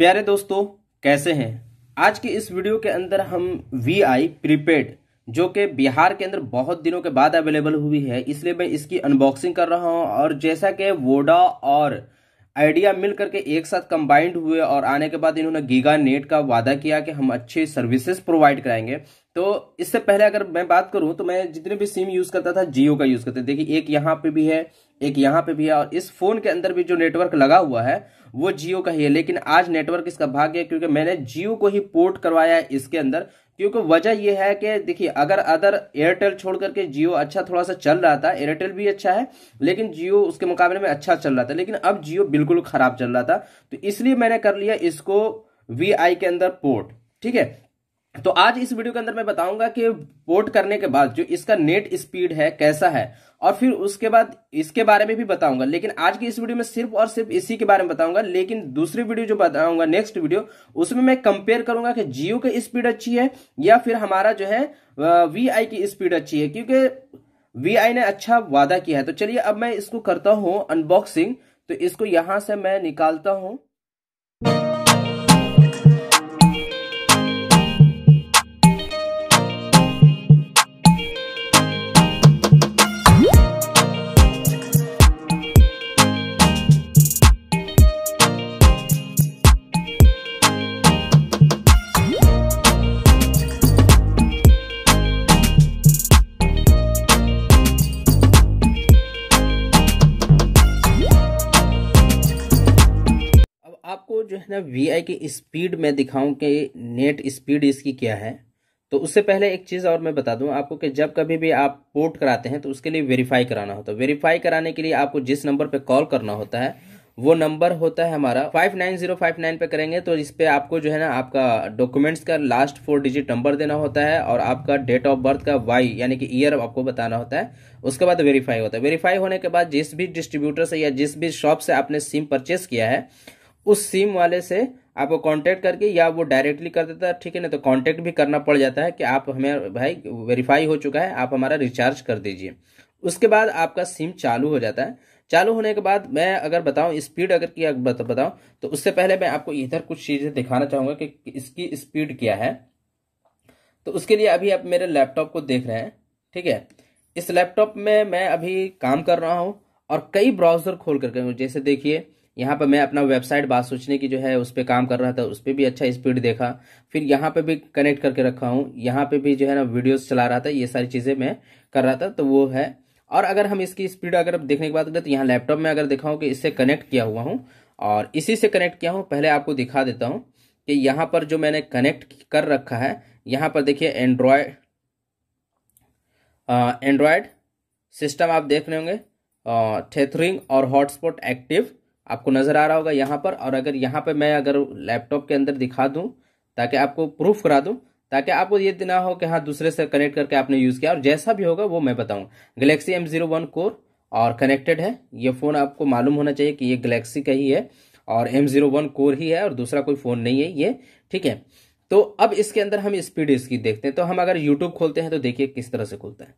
प्यारे दोस्तों कैसे हैं आज के इस वीडियो के अंदर हम वी आई प्रीपेड जो कि बिहार के अंदर बहुत दिनों के बाद अवेलेबल हुई है इसलिए मैं इसकी अनबॉक्सिंग कर रहा हूं और जैसा कि वोडा और आइडिया मिल करके एक साथ कंबाइंड हुए और आने के बाद इन्होंने गीगा नेट का वादा किया कि हम अच्छी सर्विसेज प्रोवाइड कराएंगे तो इससे पहले अगर मैं बात करूं तो मैं जितने भी सिम यूज करता था जियो का यूज करते देखिए एक यहाँ पे भी है एक यहाँ पे भी है और इस फोन के अंदर भी जो नेटवर्क लगा हुआ है वो जियो का ही है लेकिन आज नेटवर्क इसका भाग्य गया क्योंकि मैंने जियो को ही पोर्ट करवाया है इसके अंदर क्योंकि वजह यह है कि देखिए अगर अदर एयरटेल छोड़ करके जियो अच्छा थोड़ा सा चल रहा था एयरटेल भी अच्छा है लेकिन जियो उसके मुकाबले में अच्छा चल रहा था लेकिन अब जियो बिल्कुल खराब चल रहा था तो इसलिए मैंने कर लिया इसको वी के अंदर पोर्ट ठीक है तो आज इस वीडियो के अंदर मैं बताऊंगा कि पोर्ट करने के बाद जो इसका नेट स्पीड है कैसा है और फिर उसके बाद इसके बारे में भी बताऊंगा लेकिन आज की इस वीडियो में सिर्फ और सिर्फ इसी के बारे में बताऊंगा लेकिन दूसरी वीडियो जो बताऊंगा नेक्स्ट वीडियो उसमें मैं कंपेयर करूंगा कि जियो की स्पीड अच्छी है या फिर हमारा जो है वी आई की स्पीड अच्छी है क्योंकि वी आई ने अच्छा वादा किया है तो चलिए अब मैं इसको करता हूँ अनबॉक्सिंग तो इसको यहां से मैं निकालता हूं जो है ना वी आई की स्पीड में दिखाऊं कि नेट स्पीड इसकी क्या है तो उससे पहले एक चीज़ और मैं बता दूं आपको कि जब कभी भी आप पोर्ट कराते हैं तो उसके लिए वेरीफाई कराना होता है वेरीफाई कराने के लिए आपको जिस नंबर पे कॉल करना होता है वो नंबर होता है हमारा five nine zero five nine पे करेंगे तो इस पर आपको जो है ना आपका डॉक्यूमेंट्स का लास्ट फोर डिजिट नंबर देना होता है और आपका डेट ऑफ बर्थ का वाई यानी कि ईयर आपको बताना होता है उसके बाद वेरीफाई होता है वेरीफाई होने के बाद जिस भी डिस्ट्रीब्यूटर से या जिस भी शॉप से आपने सिम परचेस किया है उस सिम वाले से आपको कांटेक्ट करके या वो डायरेक्टली कर देता है ठीक है ना तो कांटेक्ट भी करना पड़ जाता है कि आप हमें भाई वेरीफाई हो चुका है आप हमारा रिचार्ज कर दीजिए उसके बाद आपका सिम चालू हो जाता है चालू होने के बाद मैं अगर बताऊं स्पीड अगर की बताऊं तो उससे पहले मैं आपको इधर कुछ चीज़ें दिखाना चाहूंगा कि इसकी स्पीड क्या है तो उसके लिए अभी आप मेरे लैपटॉप को देख रहे हैं ठीक है इस लैपटॉप में मैं अभी काम कर रहा हूं और कई ब्राउज़र खोल करके जैसे देखिए यहाँ पर मैं अपना वेबसाइट बात सोचने की जो है उस पर काम कर रहा था उस पर भी अच्छा स्पीड देखा फिर यहाँ पे भी कनेक्ट करके रखा हूँ यहाँ पर भी जो है ना वीडियोज़ चला रहा था ये सारी चीज़ें मैं कर रहा था तो वो है और अगर हम इसकी स्पीड अगर देखने की बात करें तो यहाँ लैपटॉप में अगर दिखाऊँ कि इससे कनेक्ट किया हुआ हूँ और इसी से कनेक्ट किया हूँ पहले आपको दिखा देता हूँ कि यहाँ पर जो मैंने कनेक्ट कर रखा है यहाँ पर देखिए एंड्रॉय एंड्रॉयड सिस्टम आप देख रहे होंगे थेथरिंग और हॉटस्पॉट एक्टिव आपको नज़र आ रहा होगा यहाँ पर और अगर यहाँ पर मैं अगर लैपटॉप के अंदर दिखा दूँ ताकि आपको प्रूफ करा दूँ ताकि आपको ये ना हो कि हाँ दूसरे से कनेक्ट करके आपने यूज़ किया और जैसा भी होगा वो मैं बताऊँगा Galaxy M zero one core और कनेक्टेड है ये फ़ोन आपको मालूम होना चाहिए कि ये गलेक्सी का ही है और एम जीरो वन कोर ही है और दूसरा कोई फ़ोन नहीं है ये ठीक है तो अब इसके अंदर हम स्पीड इसकी देखते हैं तो हम अगर यूट्यूब खोलते हैं तो देखिए किस तरह से खुलता है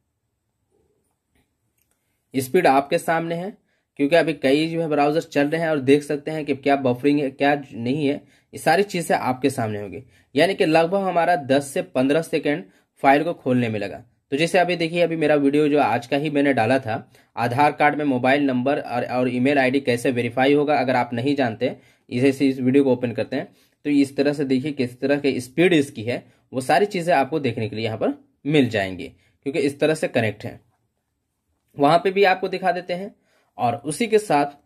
स्पीड आपके सामने है क्योंकि अभी कई जो है ब्राउज़र चल रहे हैं और देख सकते हैं कि क्या बफरिंग है क्या नहीं है ये सारी चीज़ें आपके सामने होगी यानी कि लगभग हमारा 10 से 15 सेकेंड फाइल को खोलने में लगा तो जैसे अभी देखिए अभी मेरा वीडियो जो आज का ही मैंने डाला था आधार कार्ड में मोबाइल नंबर और, और ईमेल आईडी कैसे वेरीफाई होगा अगर आप नहीं जानते इसे से इस वीडियो को ओपन करते हैं तो इस तरह से देखिए किस तरह की स्पीड इसकी है वो सारी चीज़ें आपको देखने के लिए यहाँ पर मिल जाएंगी क्योंकि इस तरह से कनेक्ट है वहां पर भी आपको दिखा देते हैं और उसी के साथ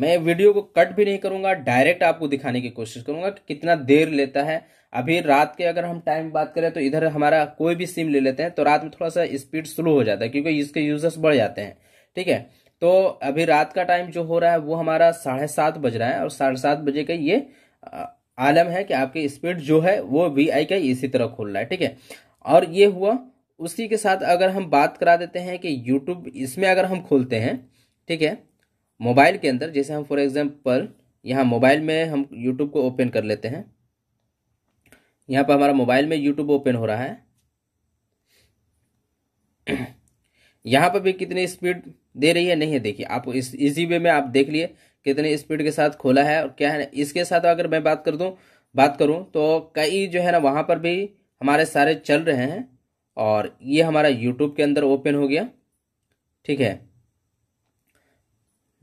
मैं वीडियो को कट भी नहीं करूंगा डायरेक्ट आपको दिखाने की कोशिश करूंगा कि कितना देर लेता है अभी रात के अगर हम टाइम बात करें तो इधर हमारा कोई भी सिम ले लेते हैं तो रात में थोड़ा सा स्पीड स्लो हो जाता है क्योंकि इसके यूजर्स बढ़ जाते हैं ठीक है तो अभी रात का टाइम जो हो रहा है वो हमारा साढ़े सात बज रहा है और साढ़े सात बजे का ये आलम है कि आपकी स्पीड जो है वो वी आई का इसी तरह खोल रहा है ठीक है और ये हुआ उसी के साथ अगर हम बात करा देते हैं कि यूट्यूब इसमें अगर हम खोलते हैं ठीक है मोबाइल के अंदर जैसे हम फॉर एग्ज़ाम्पल यहाँ मोबाइल में हम यूट्यूब को ओपन कर लेते हैं यहाँ पर हमारा मोबाइल में यूट्यूब ओपन हो रहा है यहाँ पर भी कितनी स्पीड दे रही है नहीं है देखिए आप इस इजी वे में आप देख लिए कितने स्पीड के साथ खोला है और क्या है इसके साथ अगर मैं बात कर दूँ बात करूँ तो कई जो है ना वहाँ पर भी हमारे सारे चल रहे हैं और ये हमारा यूट्यूब के अंदर ओपन हो गया ठीक है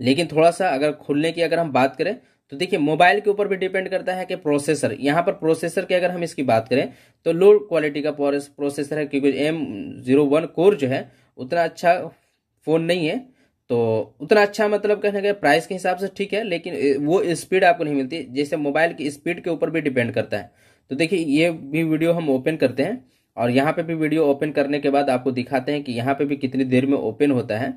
लेकिन थोड़ा सा अगर खुलने की अगर हम बात करें तो देखिए मोबाइल के ऊपर भी डिपेंड करता है कि प्रोसेसर यहाँ पर प्रोसेसर की अगर हम इसकी बात करें तो लो क्वालिटी का प्रोसेसर है क्योंकि एम जीरो वन कोर जो है उतना अच्छा फ़ोन नहीं है तो उतना अच्छा मतलब कहने का प्राइस के हिसाब से ठीक है लेकिन वो स्पीड आपको नहीं मिलती जैसे मोबाइल की स्पीड के ऊपर भी डिपेंड करता है तो देखिए ये भी वीडियो हम ओपन करते हैं और यहाँ पे भी वीडियो ओपन करने के बाद आपको दिखाते हैं कि यहाँ पे भी कितनी देर में ओपन होता है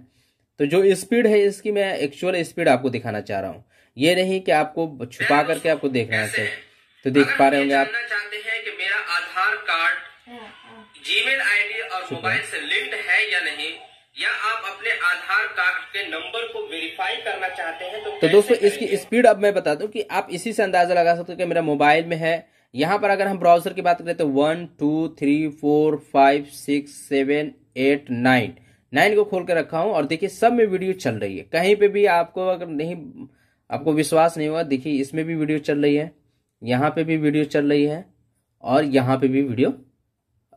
तो जो स्पीड है इसकी मैं एक्चुअल स्पीड आपको दिखाना चाह रहा हूँ ये नहीं कि आपको छुपा करके आपको देखना चाहिए तो देख पा रहे होंगे आप चाहते हैं कि मेरा आधार कार्ड जीमेल हाँ, आईडी हाँ। और मोबाइल से लिंक्ड है या नहीं या आप अपने आधार कार्ड के नंबर को वेरीफाई करना चाहते हैं तो, तो दोस्तों इसकी स्पीड अब मैं बता दू की आप इसी से अंदाजा लगा सकते हो कि मेरा मोबाइल में है यहाँ पर अगर हम ब्राउजर की बात करें तो one two three four five six seven eight nine nine को खोल कर रखा हूँ और देखिए सब में वीडियो चल रही है कहीं पे भी आपको अगर नहीं आपको विश्वास नहीं हुआ देखिए इसमें भी वीडियो चल रही है यहाँ पे भी वीडियो चल रही है और यहाँ पे भी वीडियो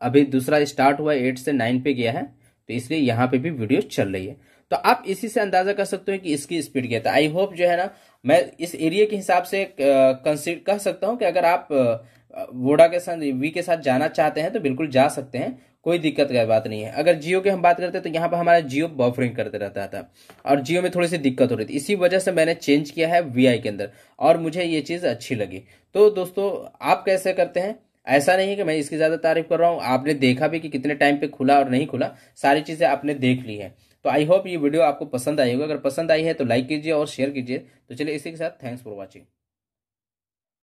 अभी दूसरा स्टार्ट हुआ एट से नाइन पे गया है तो इसलिए यहाँ पे भी वीडियो चल रही है तो आप इसी से अंदाजा कर सकते हो कि इसकी स्पीड क्या था आई होप जो है ना मैं इस एरिया के हिसाब से कंसिडर कह सकता हूँ कि अगर आप वोडा के साथ वी के साथ जाना चाहते हैं तो बिल्कुल जा सकते हैं कोई दिक्कत का बात नहीं है अगर जियो की हम बात करते हैं तो यहाँ पर हमारा जियो बफरिंग करते रहता था और जियो में थोड़ी सी दिक्कत हो रही थी इसी वजह से मैंने चेंज किया है वी के अंदर और मुझे ये चीज़ अच्छी लगी तो दोस्तों आप कैसे करते हैं ऐसा नहीं है कि मैं इसकी ज़्यादा तारीफ कर रहा हूँ आपने देखा भी कि कितने टाइम पे खुला और नहीं खुला सारी चीज़ें आपने देख ली है तो आई होप ये वीडियो आपको पसंद आई होगी अगर पसंद आई है तो लाइक कीजिए और शेयर कीजिए तो चलिए इसी के साथ थैंक्स फॉर वॉचिंग